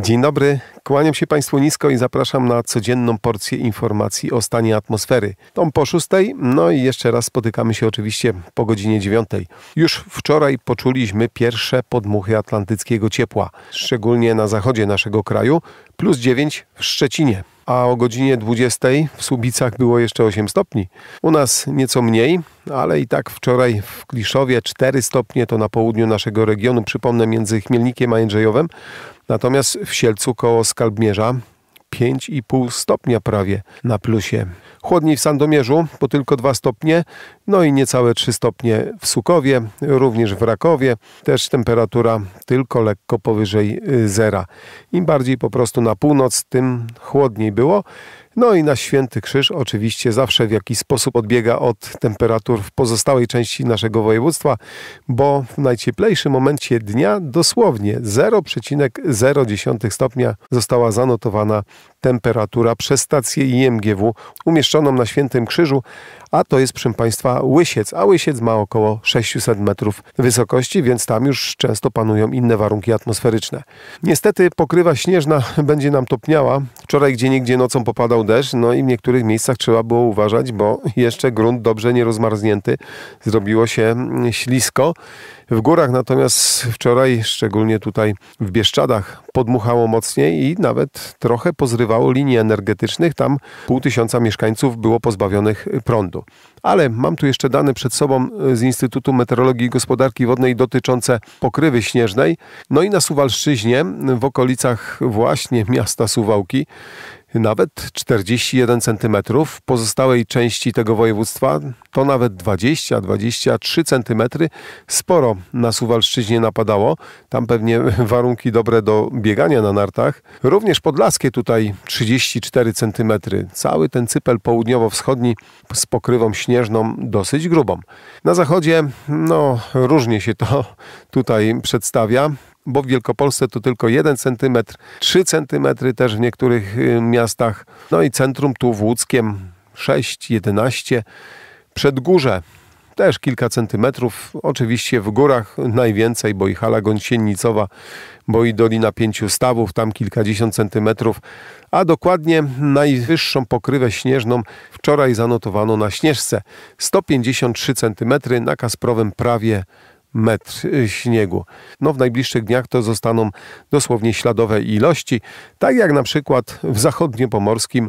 Dzień dobry, Kłaniam się Państwu nisko i zapraszam na codzienną porcję informacji o stanie atmosfery. Tą po szóstej, no i jeszcze raz spotykamy się oczywiście po godzinie dziewiątej. Już wczoraj poczuliśmy pierwsze podmuchy atlantyckiego ciepła, szczególnie na zachodzie naszego kraju, plus 9 w Szczecinie a o godzinie 20 w Słubicach było jeszcze 8 stopni. U nas nieco mniej, ale i tak wczoraj w Kliszowie 4 stopnie to na południu naszego regionu, przypomnę między Chmielnikiem a Jędrzejowem, natomiast w Sielcu koło Skalbmierza. 5,5 stopnia prawie na plusie. Chłodniej w Sandomierzu, bo tylko 2 stopnie, no i niecałe 3 stopnie w Sukowie, również w Rakowie, też temperatura tylko lekko powyżej y, zera. Im bardziej po prostu na północ, tym chłodniej było. No i na Święty Krzyż oczywiście zawsze w jakiś sposób odbiega od temperatur w pozostałej części naszego województwa, bo w najcieplejszym momencie dnia dosłownie 0,0 stopnia została zanotowana temperatura przez stację IMGW umieszczoną na Świętym Krzyżu, a to jest proszę Państwa Łysiec, a Łysiec ma około 600 metrów wysokości, więc tam już często panują inne warunki atmosferyczne. Niestety pokrywa śnieżna będzie nam topniała. Wczoraj gdzie niegdzie nocą popadał deszcz, no i w niektórych miejscach trzeba było uważać, bo jeszcze grunt dobrze nie rozmarznięty, zrobiło się mm, ślisko. W górach natomiast wczoraj, szczególnie tutaj w Bieszczadach, podmuchało mocniej i nawet trochę pozrywało linii energetycznych. Tam pół tysiąca mieszkańców było pozbawionych prądu. Ale mam tu jeszcze dane przed sobą z Instytutu Meteorologii i Gospodarki Wodnej dotyczące pokrywy śnieżnej. No i na Suwalszczyźnie, w okolicach właśnie miasta Suwałki, nawet 41 cm, w pozostałej części tego województwa to nawet 20-23 cm. Sporo na Suwalszczyźnie napadało, tam pewnie warunki dobre do biegania na nartach. Również podlaskie tutaj 34 cm. Cały ten cypel południowo-wschodni z pokrywą śnieżną dosyć grubą. Na zachodzie no różnie się to tutaj przedstawia bo w Wielkopolsce to tylko 1 cm, 3 cm też w niektórych y, miastach. No i centrum tu w Łódzkiem 6, 11, Przedgórze też kilka centymetrów. Oczywiście w górach najwięcej, bo i Hala Gąsienicowa, bo i Dolina Pięciu Stawów, tam kilkadziesiąt centymetrów. A dokładnie najwyższą pokrywę śnieżną wczoraj zanotowano na Śnieżce. 153 centymetry, na Kasprowym prawie metr śniegu. No w najbliższych dniach to zostaną dosłownie śladowe ilości, tak jak na przykład w zachodniopomorskim,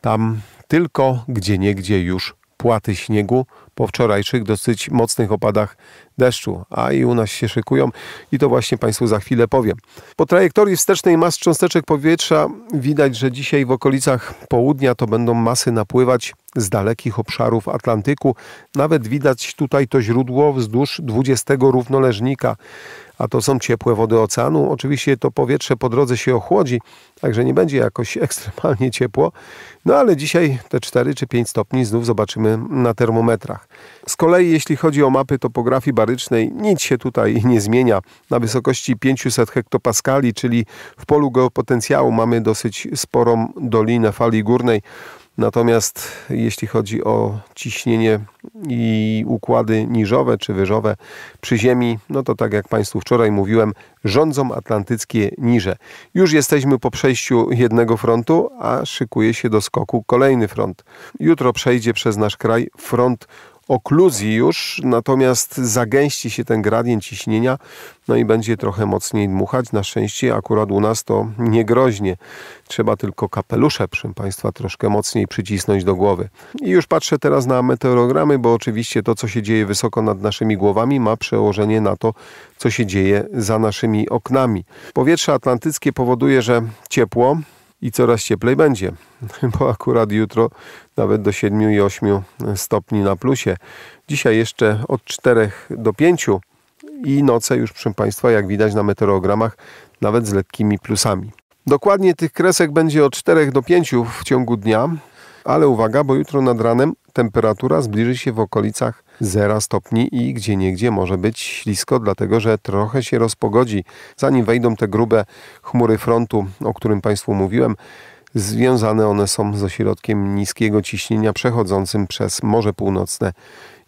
tam tylko gdzie niegdzie już płaty śniegu po wczorajszych dosyć mocnych opadach deszczu, a i u nas się szykują i to właśnie Państwu za chwilę powiem. Po trajektorii wstecznej mas cząsteczek powietrza widać, że dzisiaj w okolicach południa to będą masy napływać z dalekich obszarów Atlantyku. Nawet widać tutaj to źródło wzdłuż 20 równoleżnika, a to są ciepłe wody oceanu. Oczywiście to powietrze po drodze się ochłodzi, także nie będzie jakoś ekstremalnie ciepło. No ale dzisiaj te 4 czy 5 stopni znów zobaczymy na termometrach. Z kolei jeśli chodzi o mapy topografii nic się tutaj nie zmienia. Na wysokości 500 hektopaskali, czyli w polu geopotencjału mamy dosyć sporą dolinę fali górnej. Natomiast jeśli chodzi o ciśnienie i układy niżowe czy wyżowe przy Ziemi, no to tak jak Państwu wczoraj mówiłem, rządzą atlantyckie niże. Już jesteśmy po przejściu jednego frontu, a szykuje się do skoku kolejny front. Jutro przejdzie przez nasz kraj front okluzji już, natomiast zagęści się ten gradient ciśnienia, no i będzie trochę mocniej dmuchać. Na szczęście akurat u nas to nie groźnie. Trzeba tylko kapelusze, proszę Państwa, troszkę mocniej przycisnąć do głowy. I już patrzę teraz na meteorogramy, bo oczywiście to, co się dzieje wysoko nad naszymi głowami, ma przełożenie na to, co się dzieje za naszymi oknami. Powietrze atlantyckie powoduje, że ciepło, i coraz cieplej będzie, bo akurat jutro nawet do 7 i 8 stopni na plusie. Dzisiaj jeszcze od 4 do 5 i noce już, proszę Państwa, jak widać na meteorogramach, nawet z lekkimi plusami. Dokładnie tych kresek będzie od 4 do 5 w ciągu dnia, ale uwaga, bo jutro nad ranem temperatura zbliży się w okolicach zera stopni i gdzie niegdzie może być ślisko, dlatego że trochę się rozpogodzi. Zanim wejdą te grube chmury frontu, o którym Państwu mówiłem, związane one są z ośrodkiem niskiego ciśnienia przechodzącym przez Morze Północne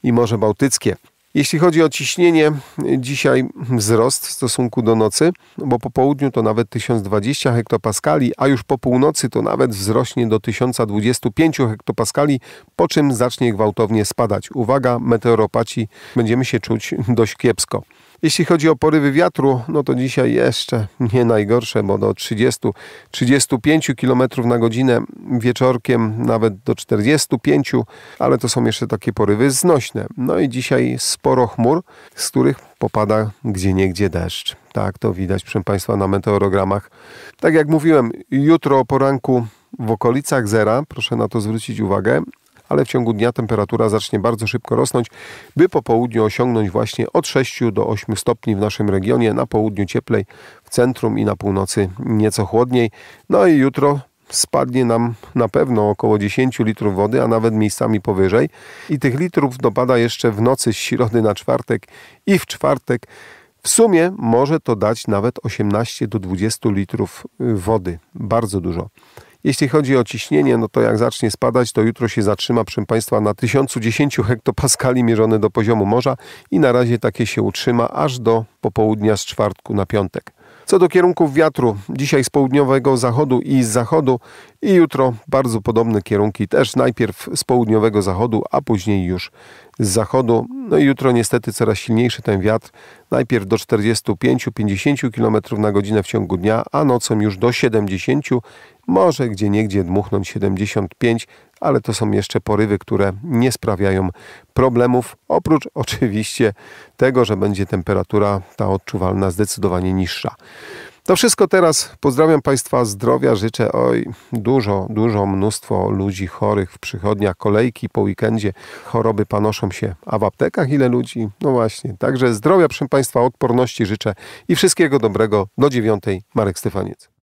i Morze Bałtyckie. Jeśli chodzi o ciśnienie, dzisiaj wzrost w stosunku do nocy, bo po południu to nawet 1020 hektopaskali, a już po północy to nawet wzrośnie do 1025 hektopaskali, po czym zacznie gwałtownie spadać. Uwaga, meteoropaci, będziemy się czuć dość kiepsko. Jeśli chodzi o porywy wiatru, no to dzisiaj jeszcze nie najgorsze, bo do 30-35 km na godzinę wieczorkiem, nawet do 45, ale to są jeszcze takie porywy znośne. No i dzisiaj sporo chmur, z których popada gdzieniegdzie deszcz. Tak, to widać, proszę Państwa, na meteorogramach. Tak jak mówiłem, jutro o poranku w okolicach zera, proszę na to zwrócić uwagę, ale w ciągu dnia temperatura zacznie bardzo szybko rosnąć, by po południu osiągnąć właśnie od 6 do 8 stopni w naszym regionie, na południu cieplej, w centrum i na północy nieco chłodniej. No i jutro spadnie nam na pewno około 10 litrów wody, a nawet miejscami powyżej. I tych litrów dopada jeszcze w nocy z środy na czwartek i w czwartek. W sumie może to dać nawet 18 do 20 litrów y, wody. Bardzo dużo. Jeśli chodzi o ciśnienie, no to jak zacznie spadać, to jutro się zatrzyma, proszę Państwa, na 1010 hektopaskali mierzone do poziomu morza i na razie takie się utrzyma aż do popołudnia z czwartku na piątek. Co do kierunków wiatru, dzisiaj z południowego zachodu i z zachodu i jutro bardzo podobne kierunki, też najpierw z południowego zachodu, a później już z zachodu. No i jutro niestety coraz silniejszy ten wiatr, najpierw do 45-50 km na godzinę w ciągu dnia, a nocą już do 70, może gdzie niegdzie dmuchnąć 75 ale to są jeszcze porywy, które nie sprawiają problemów, oprócz oczywiście tego, że będzie temperatura ta odczuwalna zdecydowanie niższa. To wszystko teraz. Pozdrawiam Państwa zdrowia. Życzę oj, dużo, dużo mnóstwo ludzi chorych w przychodniach, kolejki po weekendzie. Choroby panoszą się, a w aptekach ile ludzi? No właśnie. Także zdrowia, proszę Państwa, odporności życzę i wszystkiego dobrego. Do dziewiątej. Marek Stefaniec.